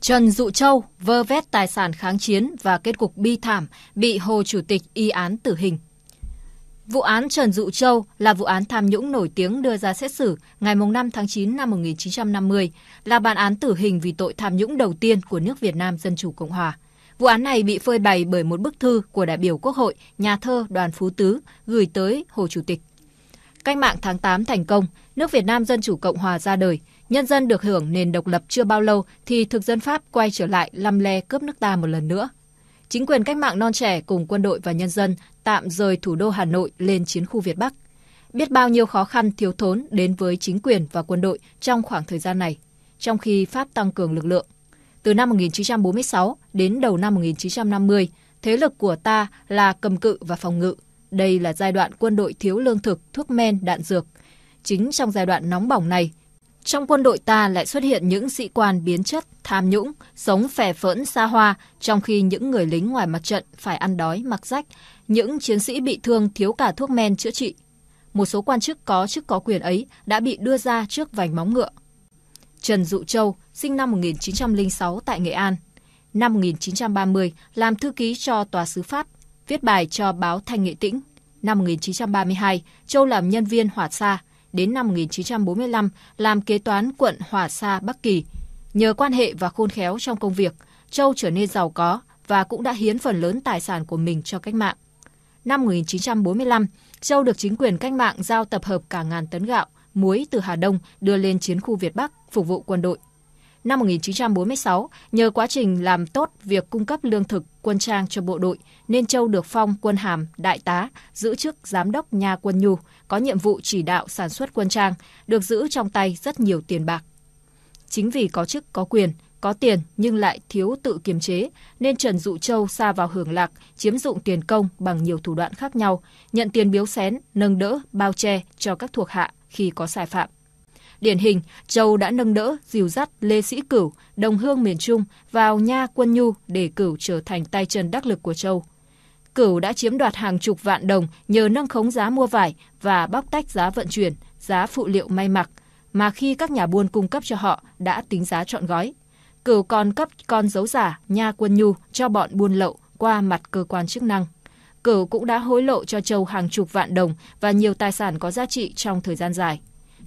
Trần Dụ Châu vơ vét tài sản kháng chiến và kết cục bi thảm bị Hồ Chủ tịch y án tử hình. Vụ án Trần Dụ Châu là vụ án tham nhũng nổi tiếng đưa ra xét xử ngày 5 tháng 9 năm 1950, là bản án tử hình vì tội tham nhũng đầu tiên của nước Việt Nam Dân Chủ Cộng Hòa. Vụ án này bị phơi bày bởi một bức thư của đại biểu Quốc hội, nhà thơ Đoàn Phú Tứ gửi tới Hồ Chủ tịch. Cách mạng tháng 8 thành công, nước Việt Nam Dân Chủ Cộng Hòa ra đời, Nhân dân được hưởng nền độc lập chưa bao lâu thì thực dân Pháp quay trở lại lăm le cướp nước ta một lần nữa. Chính quyền cách mạng non trẻ cùng quân đội và nhân dân tạm rời thủ đô Hà Nội lên chiến khu Việt Bắc. Biết bao nhiêu khó khăn thiếu thốn đến với chính quyền và quân đội trong khoảng thời gian này, trong khi Pháp tăng cường lực lượng. Từ năm 1946 đến đầu năm 1950, thế lực của ta là cầm cự và phòng ngự. Đây là giai đoạn quân đội thiếu lương thực, thuốc men, đạn dược. Chính trong giai đoạn nóng bỏng này, trong quân đội ta lại xuất hiện những sĩ quan biến chất, tham nhũng, sống phè phỡn xa hoa, trong khi những người lính ngoài mặt trận phải ăn đói mặc rách, những chiến sĩ bị thương thiếu cả thuốc men chữa trị. Một số quan chức có chức có quyền ấy đã bị đưa ra trước vành móng ngựa. Trần Dụ Châu, sinh năm 1906 tại Nghệ An. Năm 1930, làm thư ký cho Tòa Sứ Pháp, viết bài cho báo Thanh Nghệ Tĩnh. Năm 1932, Châu làm nhân viên Hỏa Sa, đến năm 1945 làm kế toán quận Hòa Sa, Bắc Kỳ. Nhờ quan hệ và khôn khéo trong công việc, Châu trở nên giàu có và cũng đã hiến phần lớn tài sản của mình cho cách mạng. Năm 1945, Châu được chính quyền cách mạng giao tập hợp cả ngàn tấn gạo, muối từ Hà Đông đưa lên chiến khu Việt Bắc phục vụ quân đội năm 1946, nhờ quá trình làm tốt việc cung cấp lương thực, quân trang cho bộ đội, nên Châu được phong quân hàm, đại tá, giữ chức giám đốc nhà quân nhu, có nhiệm vụ chỉ đạo sản xuất quân trang, được giữ trong tay rất nhiều tiền bạc. Chính vì có chức có quyền, có tiền nhưng lại thiếu tự kiềm chế, nên Trần Dụ Châu xa vào hưởng lạc, chiếm dụng tiền công bằng nhiều thủ đoạn khác nhau, nhận tiền biếu xén, nâng đỡ, bao che cho các thuộc hạ khi có sai phạm. Điển hình, Châu đã nâng đỡ, dìu dắt Lê Sĩ Cửu, đồng hương miền Trung, vào nha quân nhu để Cửu trở thành tay chân đắc lực của Châu. Cửu đã chiếm đoạt hàng chục vạn đồng nhờ nâng khống giá mua vải và bóc tách giá vận chuyển, giá phụ liệu may mặc, mà khi các nhà buôn cung cấp cho họ đã tính giá trọn gói. Cửu còn cấp con dấu giả, nha quân nhu cho bọn buôn lậu qua mặt cơ quan chức năng. Cửu cũng đã hối lộ cho Châu hàng chục vạn đồng và nhiều tài sản có giá trị trong thời gian dài.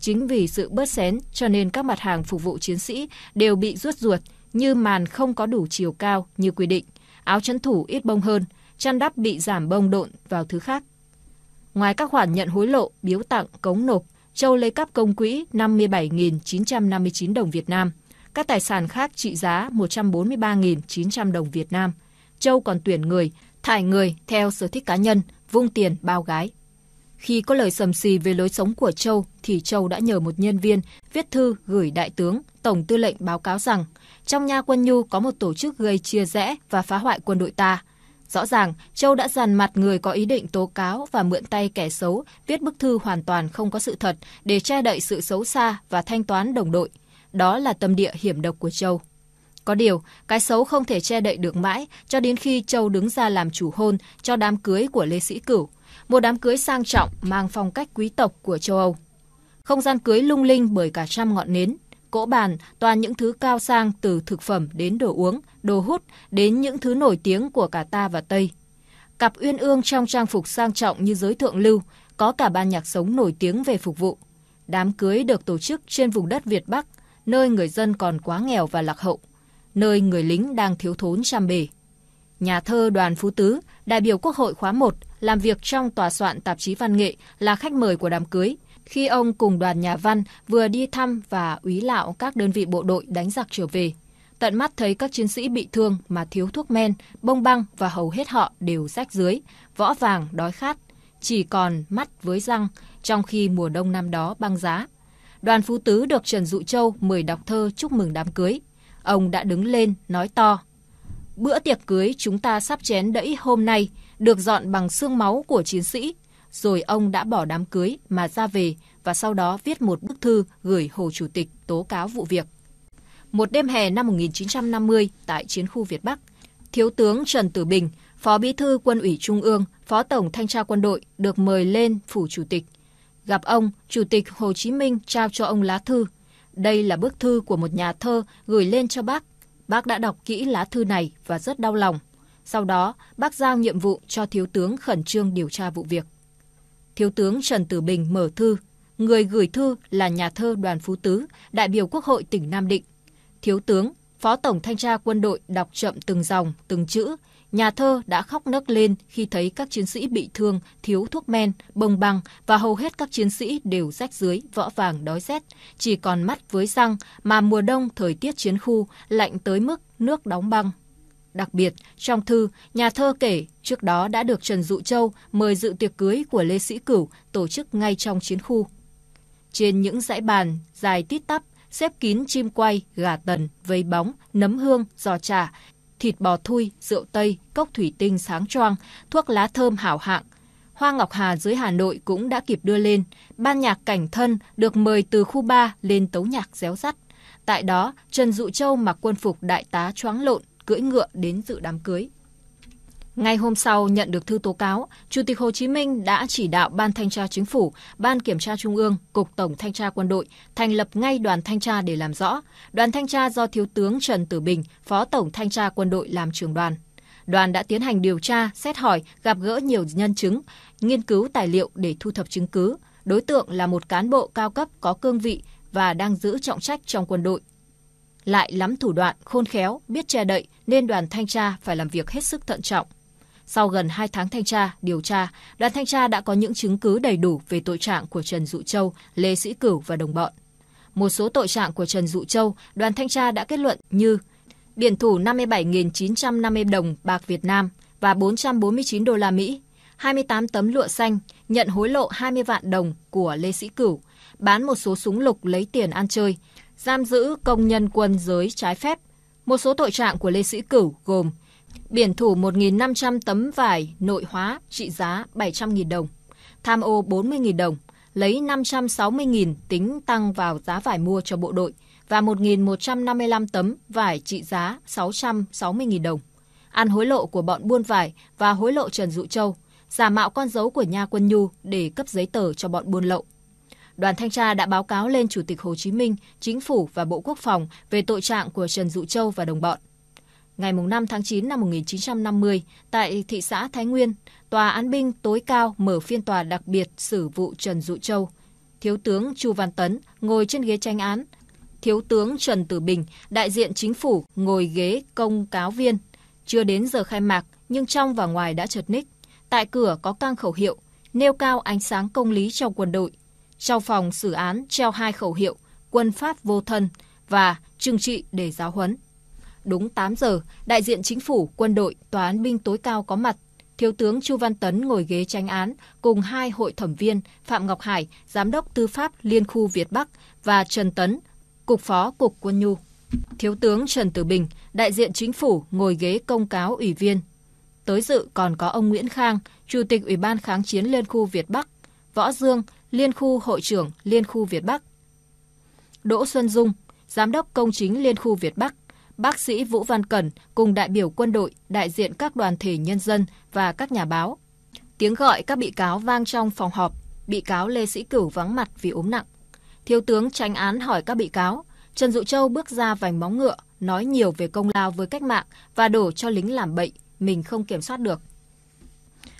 Chính vì sự bớt xén cho nên các mặt hàng phục vụ chiến sĩ đều bị rút ruột như màn không có đủ chiều cao như quy định, áo chấn thủ ít bông hơn, chăn đắp bị giảm bông độn vào thứ khác. Ngoài các khoản nhận hối lộ, biếu tặng, cống nộp, Châu lấy cắp công quỹ 57.959 đồng Việt Nam, các tài sản khác trị giá 143.900 đồng Việt Nam. Châu còn tuyển người, thải người theo sở thích cá nhân, vung tiền bao gái. Khi có lời sầm xì về lối sống của Châu, thì Châu đã nhờ một nhân viên viết thư gửi đại tướng, tổng tư lệnh báo cáo rằng trong nha quân Nhu có một tổ chức gây chia rẽ và phá hoại quân đội ta. Rõ ràng, Châu đã dàn mặt người có ý định tố cáo và mượn tay kẻ xấu viết bức thư hoàn toàn không có sự thật để che đậy sự xấu xa và thanh toán đồng đội. Đó là tâm địa hiểm độc của Châu. Có điều, cái xấu không thể che đậy được mãi cho đến khi Châu đứng ra làm chủ hôn cho đám cưới của Lê Sĩ Cửu – một đám cưới sang trọng mang phong cách quý tộc của châu Âu. Không gian cưới lung linh bởi cả trăm ngọn nến, cỗ bàn toàn những thứ cao sang từ thực phẩm đến đồ uống, đồ hút đến những thứ nổi tiếng của cả ta và Tây. Cặp uyên ương trong trang phục sang trọng như giới thượng lưu, có cả ban nhạc sống nổi tiếng về phục vụ. Đám cưới được tổ chức trên vùng đất Việt Bắc, nơi người dân còn quá nghèo và lạc hậu, nơi người lính đang thiếu thốn trăm bề. Nhà thơ Đoàn Phú Tứ đại biểu Quốc hội khóa 1 làm việc trong tòa soạn tạp chí văn nghệ là khách mời của đám cưới, khi ông cùng đoàn nhà văn vừa đi thăm và úy lạo các đơn vị bộ đội đánh giặc trở về. Tận mắt thấy các chiến sĩ bị thương mà thiếu thuốc men, bông băng và hầu hết họ đều rách dưới, võ vàng, đói khát, chỉ còn mắt với răng, trong khi mùa đông năm đó băng giá. Đoàn Phú Tứ được Trần Dụ Châu mời đọc thơ chúc mừng đám cưới. Ông đã đứng lên, nói to, Bữa tiệc cưới chúng ta sắp chén đẫy hôm nay được dọn bằng xương máu của chiến sĩ. Rồi ông đã bỏ đám cưới mà ra về và sau đó viết một bức thư gửi Hồ Chủ tịch tố cáo vụ việc. Một đêm hè năm 1950 tại chiến khu Việt Bắc, Thiếu tướng Trần Tử Bình, Phó Bí thư Quân ủy Trung ương, Phó Tổng Thanh tra Quân đội được mời lên Phủ Chủ tịch. Gặp ông, Chủ tịch Hồ Chí Minh trao cho ông lá thư. Đây là bức thư của một nhà thơ gửi lên cho bác Bác đã đọc kỹ lá thư này và rất đau lòng. Sau đó, bác giao nhiệm vụ cho Thiếu tướng khẩn trương điều tra vụ việc. Thiếu tướng Trần Tử Bình mở thư. Người gửi thư là nhà thơ Đoàn Phú Tứ, đại biểu Quốc hội tỉnh Nam Định. Thiếu tướng Phó Tổng Thanh tra quân đội đọc chậm từng dòng, từng chữ. Nhà thơ đã khóc nấc lên khi thấy các chiến sĩ bị thương, thiếu thuốc men, bông băng và hầu hết các chiến sĩ đều rách dưới, võ vàng đói rét. Chỉ còn mắt với răng mà mùa đông thời tiết chiến khu lạnh tới mức nước đóng băng. Đặc biệt, trong thư, nhà thơ kể trước đó đã được Trần Dụ Châu mời dự tiệc cưới của Lê Sĩ Cửu tổ chức ngay trong chiến khu. Trên những dãy bàn dài tít tắp xếp kín chim quay, gà tần, vây bóng, nấm hương, giò chả, thịt bò thui, rượu tây, cốc thủy tinh sáng choang, thuốc lá thơm hảo hạng. Hoa Ngọc Hà dưới Hà Nội cũng đã kịp đưa lên, ban nhạc cảnh thân được mời từ khu 3 lên tấu nhạc réo rắt. Tại đó, Trần Dụ Châu mặc quân phục đại tá choáng lộn, cưỡi ngựa đến dự đám cưới. Ngay hôm sau nhận được thư tố cáo, Chủ tịch Hồ Chí Minh đã chỉ đạo Ban Thanh tra Chính phủ, Ban Kiểm tra Trung ương, Cục Tổng Thanh tra Quân đội thành lập ngay đoàn thanh tra để làm rõ. Đoàn thanh tra do Thiếu tướng Trần Tử Bình, Phó Tổng Thanh tra Quân đội làm trưởng đoàn. Đoàn đã tiến hành điều tra, xét hỏi, gặp gỡ nhiều nhân chứng, nghiên cứu tài liệu để thu thập chứng cứ. Đối tượng là một cán bộ cao cấp có cương vị và đang giữ trọng trách trong quân đội lại lắm thủ đoạn, khôn khéo, biết che đậy nên đoàn thanh tra phải làm việc hết sức thận trọng. Sau gần 2 tháng thanh tra, điều tra, đoàn thanh tra đã có những chứng cứ đầy đủ về tội trạng của Trần Dụ Châu, Lê Sĩ Cửu và đồng bọn. Một số tội trạng của Trần Dụ Châu, đoàn thanh tra đã kết luận như biển thủ 57.950 đồng bạc Việt Nam và 449 đô la Mỹ, 28 tấm lụa xanh, nhận hối lộ 20 vạn đồng của Lê Sĩ Cửu, bán một số súng lục lấy tiền ăn chơi, giam giữ công nhân quân giới trái phép. Một số tội trạng của Lê Sĩ Cửu gồm biển thủ 1.500 tấm vải nội hóa trị giá 700.000 đồng, tham ô 40.000 đồng, lấy 560.000 tính tăng vào giá vải mua cho bộ đội và 1.155 tấm vải trị giá 660.000 đồng. Ăn hối lộ của bọn buôn vải và hối lộ Trần Dụ Châu, giả mạo con dấu của nha quân Nhu để cấp giấy tờ cho bọn buôn lậu. Đoàn thanh tra đã báo cáo lên Chủ tịch Hồ Chí Minh, Chính phủ và Bộ Quốc phòng về tội trạng của Trần Dụ Châu và đồng bọn ngày 5 tháng 9 năm 1950 tại thị xã Thái Nguyên, Tòa án binh tối cao mở phiên tòa đặc biệt xử vụ Trần Dụ Châu. Thiếu tướng Chu Văn Tấn ngồi trên ghế tranh án. Thiếu tướng Trần Tử Bình, đại diện chính phủ, ngồi ghế công cáo viên. Chưa đến giờ khai mạc, nhưng trong và ngoài đã chợt ních. Tại cửa có căng khẩu hiệu, nêu cao ánh sáng công lý trong quân đội. Trong phòng xử án treo hai khẩu hiệu, quân pháp vô thân và trừng trị để giáo huấn. Đúng 8 giờ, đại diện chính phủ, quân đội, tòa án binh tối cao có mặt. Thiếu tướng Chu Văn Tấn ngồi ghế tranh án cùng hai hội thẩm viên Phạm Ngọc Hải, giám đốc tư pháp Liên khu Việt Bắc và Trần Tấn, cục phó cục quân nhu. Thiếu tướng Trần Tử Bình, đại diện chính phủ ngồi ghế công cáo ủy viên. Tới dự còn có ông Nguyễn Khang, chủ tịch Ủy ban kháng chiến Liên khu Việt Bắc, Võ Dương, Liên khu hội trưởng Liên khu Việt Bắc. Đỗ Xuân Dung, giám đốc công chính Liên khu Việt Bắc, bác sĩ Vũ Văn Cẩn cùng đại biểu quân đội, đại diện các đoàn thể nhân dân và các nhà báo. Tiếng gọi các bị cáo vang trong phòng họp, bị cáo Lê Sĩ Cửu vắng mặt vì ốm nặng. Thiếu tướng tránh án hỏi các bị cáo, Trần Dụ Châu bước ra vành móng ngựa, nói nhiều về công lao với cách mạng và đổ cho lính làm bệnh mình không kiểm soát được.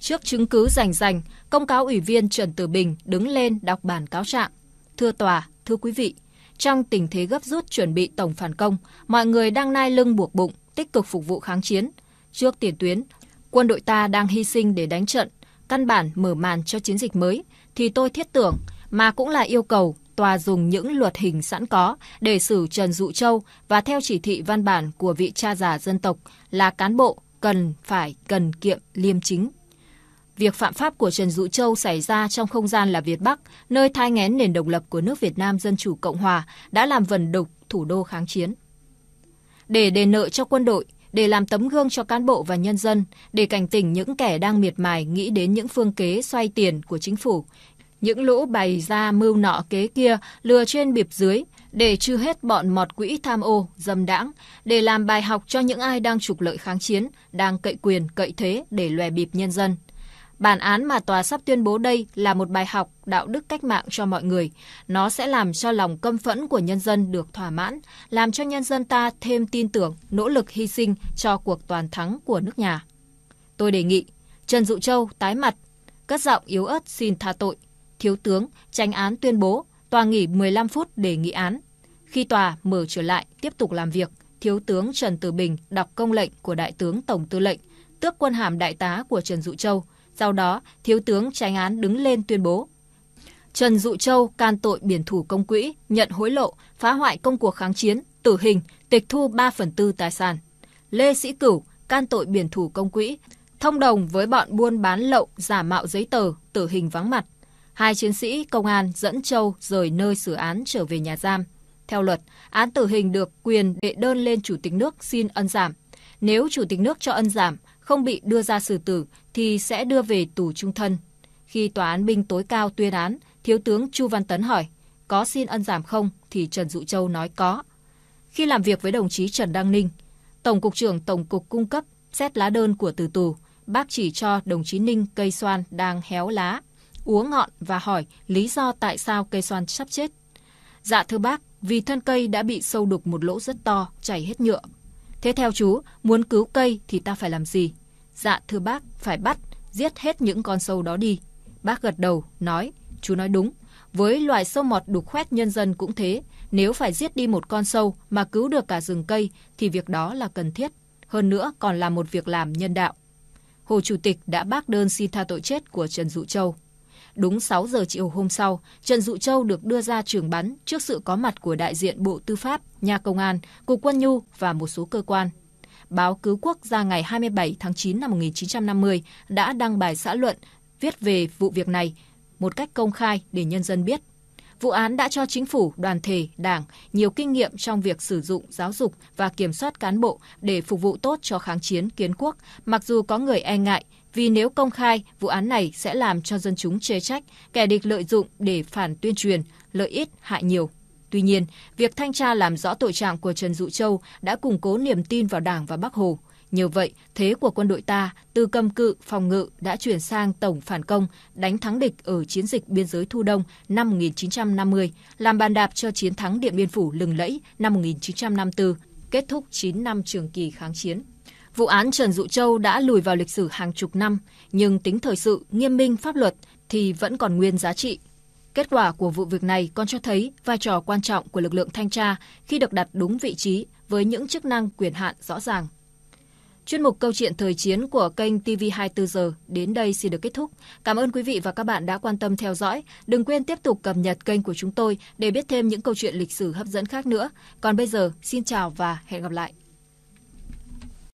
Trước chứng cứ rành rành, công cáo ủy viên Trần Tử Bình đứng lên đọc bản cáo trạng. Thưa tòa, thưa quý vị, trong tình thế gấp rút chuẩn bị tổng phản công, mọi người đang nai lưng buộc bụng, tích cực phục vụ kháng chiến. Trước tiền tuyến, quân đội ta đang hy sinh để đánh trận, căn bản mở màn cho chiến dịch mới, thì tôi thiết tưởng, mà cũng là yêu cầu tòa dùng những luật hình sẵn có để xử Trần Dụ Châu và theo chỉ thị văn bản của vị cha già dân tộc là cán bộ cần phải cần kiệm liêm chính Việc phạm pháp của Trần Dụ Châu xảy ra trong không gian là Việt Bắc, nơi thai ngén nền độc lập của nước Việt Nam Dân Chủ Cộng Hòa đã làm vần đục thủ đô kháng chiến. Để đền nợ cho quân đội, để làm tấm gương cho cán bộ và nhân dân, để cảnh tỉnh những kẻ đang miệt mài nghĩ đến những phương kế xoay tiền của chính phủ, những lũ bày ra mưu nọ kế kia lừa trên bịp dưới để trừ hết bọn mọt quỹ tham ô, dâm đãng, để làm bài học cho những ai đang trục lợi kháng chiến, đang cậy quyền, cậy thế để lòe bịp nhân dân – Bản án mà tòa sắp tuyên bố đây là một bài học đạo đức cách mạng cho mọi người. Nó sẽ làm cho lòng căm phẫn của nhân dân được thỏa mãn, làm cho nhân dân ta thêm tin tưởng, nỗ lực hy sinh cho cuộc toàn thắng của nước nhà. Tôi đề nghị Trần Dụ Châu tái mặt, cất giọng yếu ớt xin tha tội. Thiếu tướng tranh án tuyên bố tòa nghỉ 15 phút để nghị án. Khi tòa mở trở lại tiếp tục làm việc, Thiếu tướng Trần Tử Bình đọc công lệnh của Đại tướng Tổng Tư lệnh, tước quân hàm đại tá của Trần Dụ Châu – sau đó, Thiếu tướng Tránh án đứng lên tuyên bố. Trần Dụ Châu can tội biển thủ công quỹ, nhận hối lộ, phá hoại công cuộc kháng chiến, tử hình, tịch thu 3 phần tư tài sản. Lê Sĩ Cửu can tội biển thủ công quỹ, thông đồng với bọn buôn bán lậu giả mạo giấy tờ, tử hình vắng mặt. Hai chiến sĩ công an dẫn Châu rời nơi xử án trở về nhà giam. Theo luật, án tử hình được quyền đệ đơn lên chủ tịch nước xin ân giảm. Nếu chủ tịch nước cho ân giảm, không bị đưa ra xử tử thì sẽ đưa về tù trung thân. Khi tòa án binh tối cao tuyên án, Thiếu tướng Chu Văn Tấn hỏi, có xin ân giảm không thì Trần Dụ Châu nói có. Khi làm việc với đồng chí Trần Đăng Ninh, Tổng cục trưởng Tổng cục cung cấp xét lá đơn của từ tù, bác chỉ cho đồng chí Ninh cây xoan đang héo lá, uống ngọn và hỏi lý do tại sao cây xoan sắp chết. Dạ thưa bác, vì thân cây đã bị sâu đục một lỗ rất to, chảy hết nhựa, Thế theo chú, muốn cứu cây thì ta phải làm gì? Dạ thưa bác, phải bắt, giết hết những con sâu đó đi. Bác gật đầu, nói, chú nói đúng. Với loài sâu mọt đục khoét nhân dân cũng thế, nếu phải giết đi một con sâu mà cứu được cả rừng cây thì việc đó là cần thiết. Hơn nữa còn là một việc làm nhân đạo. Hồ Chủ tịch đã bác đơn xin tha tội chết của Trần Dụ Châu. Đúng 6 giờ chiều hôm sau, Trần Dụ Châu được đưa ra trường bắn trước sự có mặt của đại diện Bộ Tư pháp, nhà công an, Cục Quân Nhu và một số cơ quan. Báo Cứu Quốc ra ngày 27 tháng 9 năm 1950 đã đăng bài xã luận viết về vụ việc này một cách công khai để nhân dân biết. Vụ án đã cho chính phủ, đoàn thể, đảng nhiều kinh nghiệm trong việc sử dụng giáo dục và kiểm soát cán bộ để phục vụ tốt cho kháng chiến kiến quốc, mặc dù có người e ngại vì nếu công khai, vụ án này sẽ làm cho dân chúng chê trách, kẻ địch lợi dụng để phản tuyên truyền, lợi ít hại nhiều. Tuy nhiên, việc thanh tra làm rõ tội trạng của Trần Dụ Châu đã củng cố niềm tin vào Đảng và Bắc Hồ. Nhờ vậy, thế của quân đội ta từ cầm cự, phòng ngự đã chuyển sang tổng phản công, đánh thắng địch ở chiến dịch biên giới Thu Đông năm 1950, làm bàn đạp cho chiến thắng Điện Biên Phủ lừng lẫy năm 1954, kết thúc 9 năm trường kỳ kháng chiến. Vụ án Trần Dụ Châu đã lùi vào lịch sử hàng chục năm, nhưng tính thời sự, nghiêm minh pháp luật thì vẫn còn nguyên giá trị. Kết quả của vụ việc này còn cho thấy vai trò quan trọng của lực lượng thanh tra khi được đặt đúng vị trí với những chức năng quyền hạn rõ ràng. Chuyên mục câu chuyện thời chiến của kênh TV24 giờ đến đây xin được kết thúc. Cảm ơn quý vị và các bạn đã quan tâm theo dõi. Đừng quên tiếp tục cập nhật kênh của chúng tôi để biết thêm những câu chuyện lịch sử hấp dẫn khác nữa. Còn bây giờ, xin chào và hẹn gặp lại.